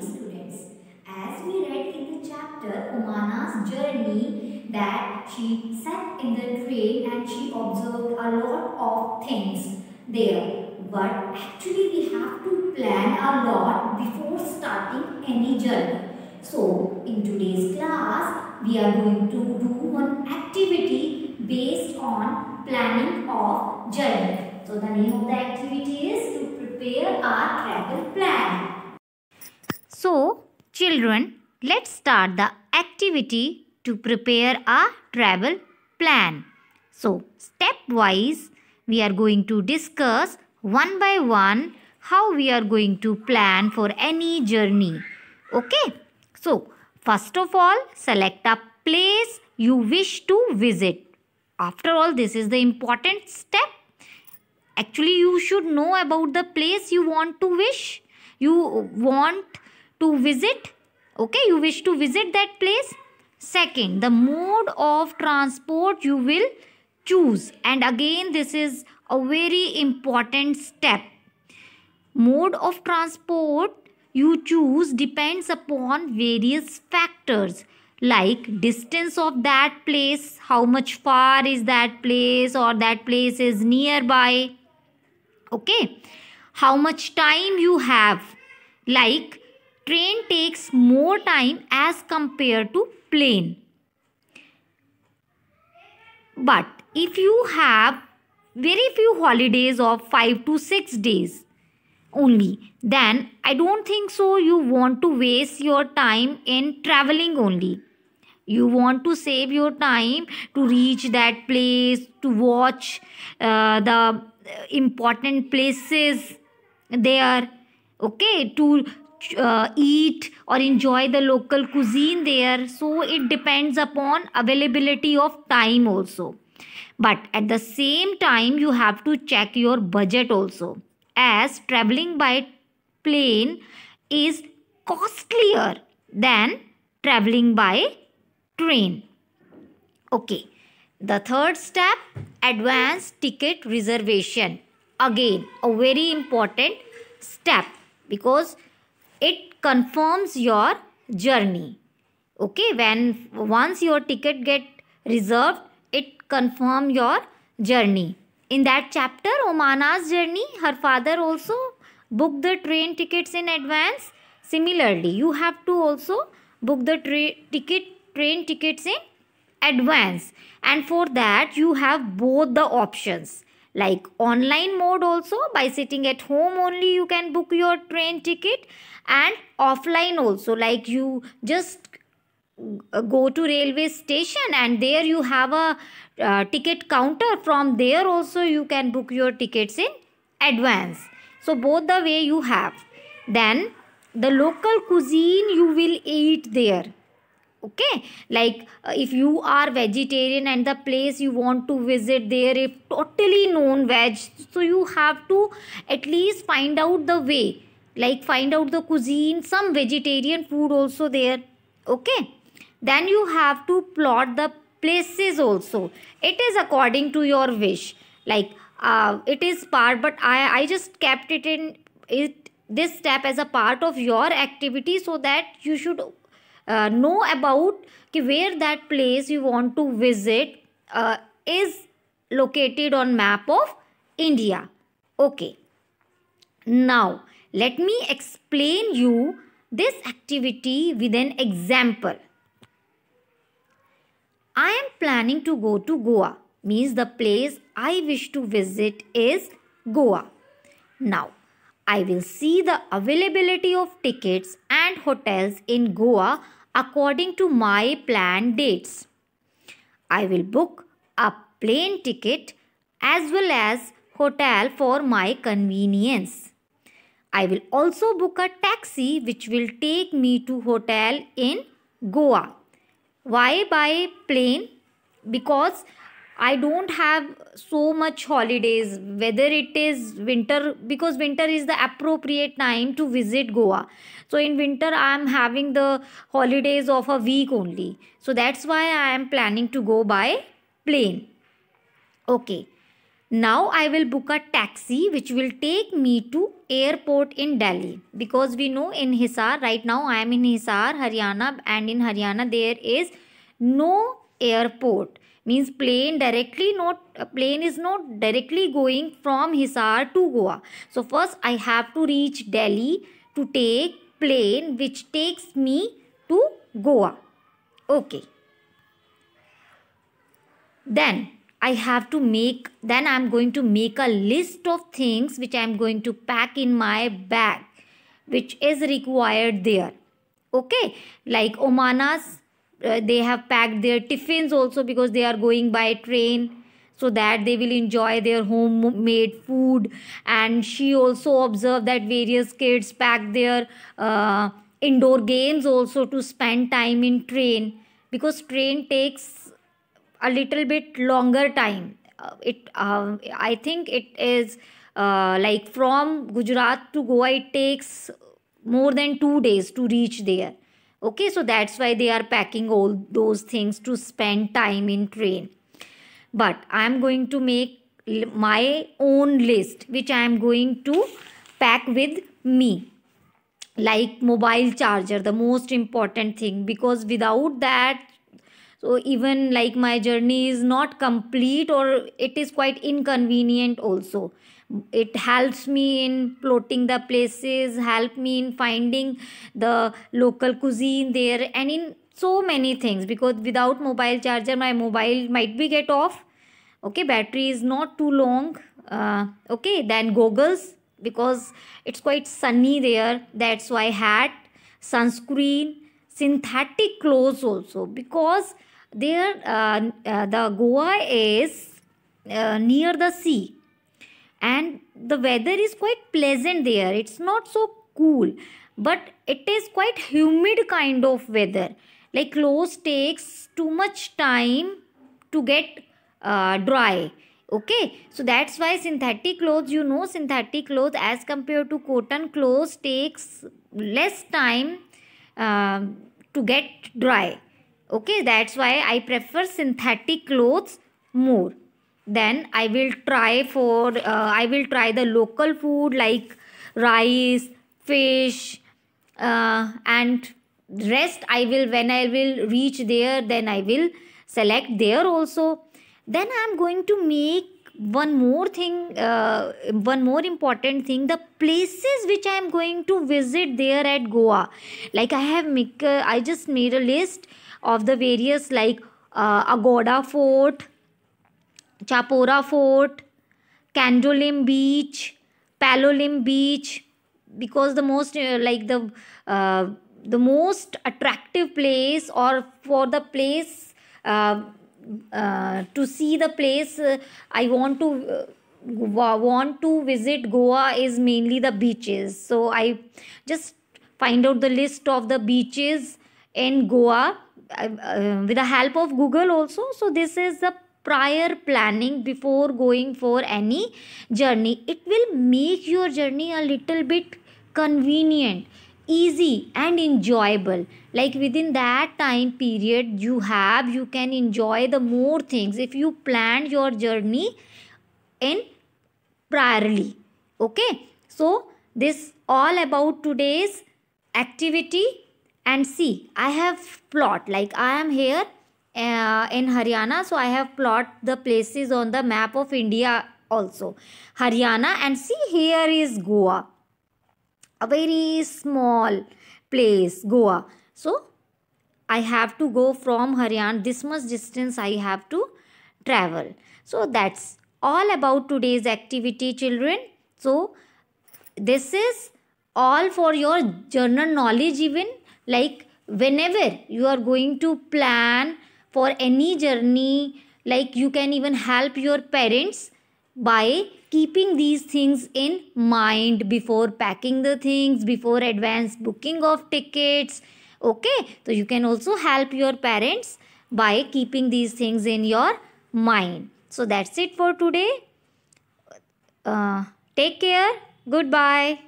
students. As we read in the chapter Umana's journey that she sat in the train and she observed a lot of things there. But actually we have to plan a lot before starting any journey. So in today's class we are going to do one activity based on planning of journey. So the name of the activity is to prepare our travel plan. So, children, let's start the activity to prepare a travel plan. So, stepwise, we are going to discuss one by one how we are going to plan for any journey. Okay? So, first of all, select a place you wish to visit. After all, this is the important step. Actually, you should know about the place you want to wish. You want to visit okay you wish to visit that place second the mode of transport you will choose and again this is a very important step mode of transport you choose depends upon various factors like distance of that place how much far is that place or that place is nearby okay how much time you have like Train takes more time as compared to plane. But if you have very few holidays of 5 to 6 days only, then I don't think so you want to waste your time in traveling only. You want to save your time to reach that place, to watch uh, the important places there okay to uh, eat or enjoy the local cuisine there so it depends upon availability of time also but at the same time you have to check your budget also as traveling by plane is costlier than traveling by train okay the third step advance ticket reservation again a very important step because it confirms your journey okay when once your ticket get reserved it confirm your journey in that chapter omana's journey her father also booked the train tickets in advance similarly you have to also book the tra- ticket train tickets in advance and for that you have both the options like online mode also by sitting at home only you can book your train ticket and offline also like you just uh, go to railway station and there you have a uh, ticket counter from there also you can book your tickets in advance so both the way you have then the local cuisine you will eat there okay like uh, if you are vegetarian and the place you want to visit there if totally non veg so you have to at least find out the way like find out the cuisine some vegetarian food also there okay then you have to plot the places also it is according to your wish like uh, it is part but i i just kept it in it this step as a part of your activity so that you should uh, know about ki where that place you want to visit uh, is located on map of india okay now let me explain you this activity with an example. I am planning to go to Goa means the place I wish to visit is Goa. Now, I will see the availability of tickets and hotels in Goa according to my planned dates. I will book a plane ticket as well as hotel for my convenience. I will also book a taxi which will take me to hotel in Goa. Why by plane? Because I don't have so much holidays whether it is winter because winter is the appropriate time to visit Goa. So in winter I am having the holidays of a week only. So that's why I am planning to go by plane. Okay. Now I will book a taxi which will take me to airport in Delhi because we know in Hisar right now I am in Hisar Haryana and in Haryana there is no airport means plane directly not plane is not directly going from Hisar to Goa so first I have to reach Delhi to take plane which takes me to Goa okay then I have to make, then I'm going to make a list of things which I'm going to pack in my bag, which is required there. Okay, like Omanas, uh, they have packed their tiffins also because they are going by train so that they will enjoy their homemade food. And she also observed that various kids pack their uh, indoor games also to spend time in train because train takes a little bit longer time uh, it uh, i think it is uh, like from gujarat to goa it takes more than 2 days to reach there okay so that's why they are packing all those things to spend time in train but i am going to make my own list which i am going to pack with me like mobile charger the most important thing because without that so even like my journey is not complete or it is quite inconvenient also it helps me in plotting the places help me in finding the local cuisine there and in so many things because without mobile charger my mobile might be get off okay battery is not too long uh, okay then goggles because it's quite sunny there that's why hat sunscreen synthetic clothes also because there uh, uh, the Goa is uh, near the sea and the weather is quite pleasant there. It's not so cool but it is quite humid kind of weather. Like clothes takes too much time to get uh, dry okay so that's why synthetic clothes you know synthetic clothes as compared to cotton clothes takes less time um, to get dry okay that's why i prefer synthetic clothes more then i will try for uh, i will try the local food like rice fish uh, and rest i will when i will reach there then i will select there also then i am going to make one more thing uh, one more important thing the places which i am going to visit there at goa like i have make uh, i just made a list of the various like uh, Agoda Fort, Chapora Fort, Candolim Beach, Palolim Beach because the most uh, like the uh, the most attractive place or for the place uh, uh, to see the place uh, I want to uh, want to visit Goa is mainly the beaches. So I just find out the list of the beaches in Goa uh, with the help of google also so this is the prior planning before going for any journey it will make your journey a little bit convenient easy and enjoyable like within that time period you have you can enjoy the more things if you plan your journey in priorly okay so this all about today's activity and see I have plot like I am here uh, in Haryana so I have plot the places on the map of India also Haryana and see here is Goa a very small place Goa so I have to go from Haryana this much distance I have to travel so that's all about today's activity children so this is all for your general knowledge even like whenever you are going to plan for any journey like you can even help your parents by keeping these things in mind before packing the things before advance booking of tickets okay so you can also help your parents by keeping these things in your mind so that's it for today uh, take care goodbye